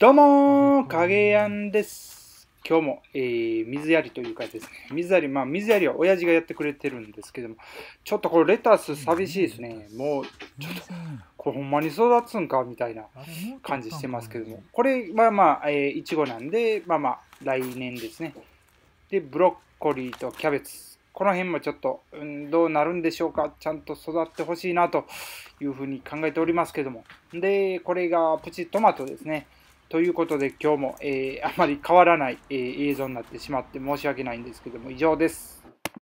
どうも影やんです。今日も、えー、水やりというかですね、水やり、まあ水やりは親父がやってくれてるんですけども、ちょっとこれレタス寂しいですね。もう、ちょっと、これほんまに育つんかみたいな感じしてますけども、これはまあ、えー、いちごなんで、まあまあ、来年ですね。で、ブロッコリーとキャベツ。この辺もちょっと、うん、どうなるんでしょうか。ちゃんと育ってほしいなというふうに考えておりますけども。で、これがプチトマトですね。ということで今日も、えー、あまり変わらない、えー、映像になってしまって申し訳ないんですけども以上です。